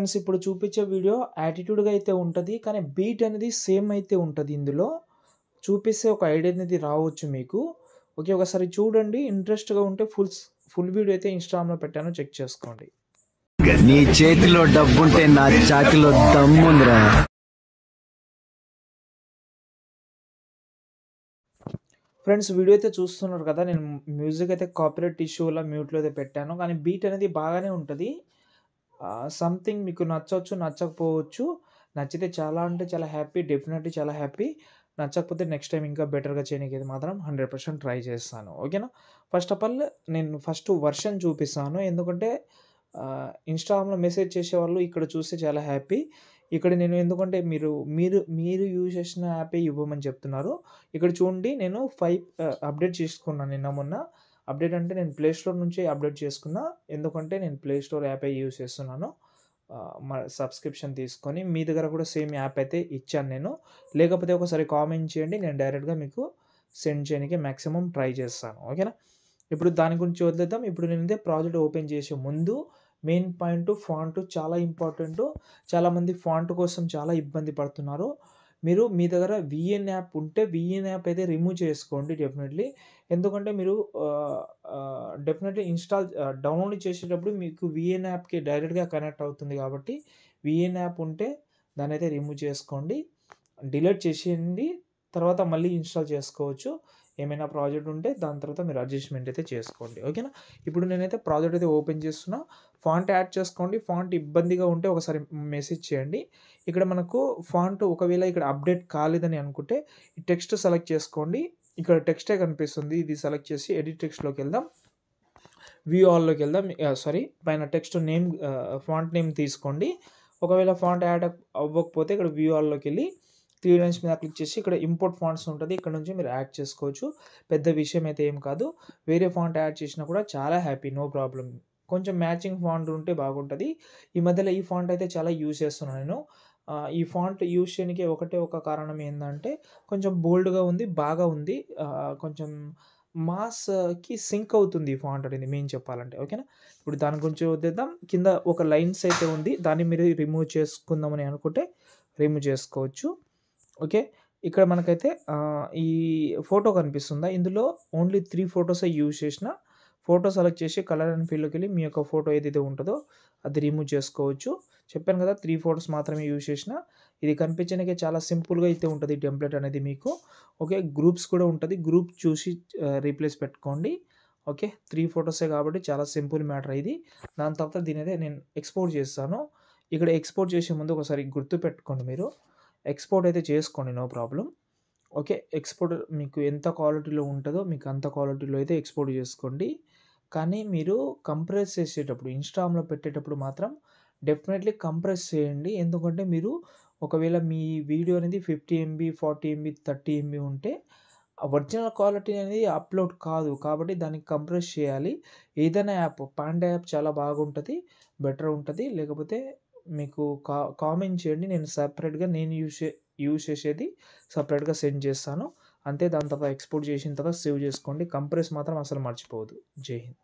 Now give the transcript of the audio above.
friends ఇప్పుడు చూపించే video యాటిట్యూడ్గా అయితే ఉంటుంది కానీ బీట్ అనేది సేమ్ అయితే ఉంటుంది ఇందులో చూపిస్తే ఒక ఐడియా అనేది రావచ్చు మీకు ఓకే ఒకసారి చూడండి ఇంట్రెస్ట్గా ఉంటే ఫుల్ ఫుల్ వీడియో అయితే ఇన్స్టాగ్రామ్లో పెట్టాను చెక్ చేసుకోండి నీ చేతిలో డబ్బుంటే నా చాతిలో దమ్ముందిరా ఫ్రెండ్స్ వీడియో అయితే చూస్తున్నారు కదా నేను మ్యూజిక్ అయితే కాపీరైట్ ఇష్యూలో మ్యూట్లో అయితే పెట్టాను కానీ బీట్ అనేది బాగానే ఉంటుంది సంథింగ్ మీకు నచ్చవచ్చు నచ్చకపోవచ్చు నచ్చితే చాలా అంటే చాలా హ్యాపీ డెఫినెట్లీ చాలా హ్యాపీ నచ్చకపోతే నెక్స్ట్ టైం ఇంకా బెటర్గా చేయడానికి మాత్రం హండ్రెడ్ పర్సెంట్ ట్రై చేస్తాను ఓకేనా ఫస్ట్ ఆఫ్ ఆల్ నేను ఫస్ట్ వర్షన్ చూపిస్తాను ఎందుకంటే ఇన్స్టాగ్రామ్లో మెసేజ్ చేసేవాళ్ళు ఇక్కడ చూస్తే చాలా హ్యాపీ ఇక్కడ నేను ఎందుకంటే మీరు మీరు మీరు యూజ్ చేసిన యాపే ఇవ్వమని చెప్తున్నారు ఇక్కడ చూడండి నేను ఫైవ్ అప్డేట్ చేసుకున్నాను నిన్న మొన్న అప్డేట్ అంటే నేను ప్లే స్టోర్ నుంచి అప్డేట్ చేసుకున్నా ఎందుకంటే నేను ప్లే స్టోర్ యాప్ యూజ్ చేస్తున్నాను సబ్స్క్రిప్షన్ తీసుకొని మీ దగ్గర కూడా సేమ్ యాప్ అయితే ఇచ్చాను నేను లేకపోతే ఒకసారి కామెంట్ చేయండి నేను డైరెక్ట్గా మీకు సెండ్ చేయడానికి మ్యాక్సిమం ట్రై చేస్తాను ఓకేనా ఇప్పుడు దాని గురించి వదిలేద్దాం ఇప్పుడు నేను ఇదే ప్రాజెక్ట్ ఓపెన్ చేసే ముందు మెయిన్ పాయింట్ ఫాంట్ చాలా ఇంపార్టెంట్ చాలామంది ఫాంట్ కోసం చాలా ఇబ్బంది పడుతున్నారు మీరు మీ దగ్గర విఎన్ యాప్ ఉంటే విఎన్ యాప్ అయితే రిమూవ్ చేసుకోండి డెఫినెట్లీ ఎందుకంటే మీరు డెఫినెట్లీ ఇన్స్టాల్ డౌన్లోడ్ చేసేటప్పుడు మీకు విఎన్ యాప్కి డైరెక్ట్గా కనెక్ట్ అవుతుంది కాబట్టి విఎన్ యాప్ ఉంటే దాన్ని అయితే రిమూవ్ చేసుకోండి డిలీట్ చేసేయండి తర్వాత మళ్ళీ ఇన్స్టాల్ చేసుకోవచ్చు ఏమైనా ప్రాజెక్ట్ ఉంటే దాని తర్వాత మీరు అడ్జస్ట్మెంట్ అయితే చేసుకోండి ఓకేనా ఇప్పుడు నేనైతే ప్రాజెక్ట్ అయితే ఓపెన్ చేస్తున్నా ఫాంట్ యాడ్ చేసుకోండి ఫాంట్ ఇబ్బందిగా ఉంటే ఒకసారి మెసేజ్ చేయండి ఇక్కడ మనకు ఫాంట్ ఒకవేళ ఇక్కడ అప్డేట్ కాలేదని అనుకుంటే ఈ టెక్స్ట్ సెలెక్ట్ చేసుకోండి ఇక్కడ టెక్స్టే కనిపిస్తుంది ఇది సెలెక్ట్ చేసి ఎడిట్ టెక్స్ట్లోకి వెళ్దాం వ్యూ ఆల్లోకి వెళ్దాం సారీ పైన టెక్స్ట్ నేమ్ ఫాంట్ నేమ్ తీసుకోండి ఒకవేళ ఫాంట్ యాడ్ అవ్వకపోతే ఇక్కడ వ్యూ ఆల్లోకి వెళ్ళి త్రీ లైన్స్ మీద క్లిక్ చేసి ఇక్కడ ఇంపోర్ట్ ఫాంట్స్ ఉంటుంది ఇక్కడ నుంచి మీరు యాడ్ చేసుకోవచ్చు పెద్ద విషయం అయితే ఏం కాదు వేరే ఫాంట్ యాడ్ చేసినా కూడా చాలా హ్యాపీ నో ప్రాబ్లం కొంచెం మ్యాచింగ్ ఫాంట్ ఉంటే బాగుంటుంది ఈ మధ్యలో ఈ ఫాంట్ అయితే చాలా యూజ్ చేస్తున్నాను నేను ఈ ఫాంట్ యూజ్ చేయడానికి ఒకటే ఒక కారణం ఏంటంటే కొంచెం బోల్డ్గా ఉంది బాగా ఉంది కొంచెం మాస్కి సింక్ అవుతుంది ఈ ఫాంట్ అనేది మెయిన్ చెప్పాలంటే ఓకేనా ఇప్పుడు దాని గురించి వద్దేద్దాం కింద ఒక లైన్స్ అయితే ఉంది దాన్ని మీరు రిమూవ్ చేసుకుందామని అనుకుంటే రిమూవ్ చేసుకోవచ్చు ఓకే ఇక్కడ మనకైతే ఈ ఫోటో కనిపిస్తుందా ఇందులో ఓన్లీ త్రీ ఫొటోసే యూజ్ చేసిన ఫోటో సెలెక్ట్ చేసి కలర్ అండ్ ఫీల్డ్కి వెళ్ళి మీ యొక్క ఫోటో ఏదైతే ఉంటుందో అది రిమూవ్ చేసుకోవచ్చు చెప్పాను కదా త్రీ ఫోటోస్ మాత్రమే యూజ్ చేసిన ఇది కనిపించడానికి చాలా సింపుల్గా అయితే ఉంటుంది టెంప్లెట్ అనేది మీకు ఓకే గ్రూప్స్ కూడా ఉంటుంది గ్రూప్ చూసి రీప్లేస్ పెట్టుకోండి ఓకే త్రీ ఫొటోసే కాబట్టి చాలా సింపుల్ మ్యాటర్ ఇది దాని తర్వాత దీని అయితే నేను ఎక్స్పోర్ట్ చేస్తాను ఇక్కడ ఎక్స్పోర్ట్ చేసే ముందు ఒకసారి గుర్తు పెట్టుకోండి మీరు ఎక్స్పోర్ట్ అయితే చేసుకోండి నో ప్రాబ్లం ఓకే ఎక్స్పోర్ట్ మీకు ఎంత క్వాలిటీలో ఉంటుందో మీకు అంత క్వాలిటీలో అయితే ఎక్స్పోర్ట్ చేసుకోండి కానీ మీరు కంప్రెస్ చేసేటప్పుడు ఇన్స్టామ్లో పెట్టేటప్పుడు మాత్రం డెఫినెట్లీ కంప్రెస్ చేయండి ఎందుకంటే మీరు ఒకవేళ మీ వీడియో అనేది fifty MB forty MB thirty MB ఉంటే ఒరిజినల్ క్వాలిటీ అనేది అప్లోడ్ కాదు కాబట్టి దానికి కంప్రెస్ చేయాలి ఏదైనా యాప్ పాండే యాప్ చాలా బాగుంటుంది బెటర్ ఉంటుంది లేకపోతే మీకు కా కామెంట్ చేయండి నేను సపరేట్గా నేను యూజ్ చే యూజ్ చేసేది సపరేట్గా సెండ్ చేస్తాను అంతే దాని తర్వాత ఎక్స్పోర్ట్ చేసిన తర్వాత సేవ్ చేసుకోండి కంప్రెస్ మాత్రం అసలు మర్చిపోవద్దు జై హింద్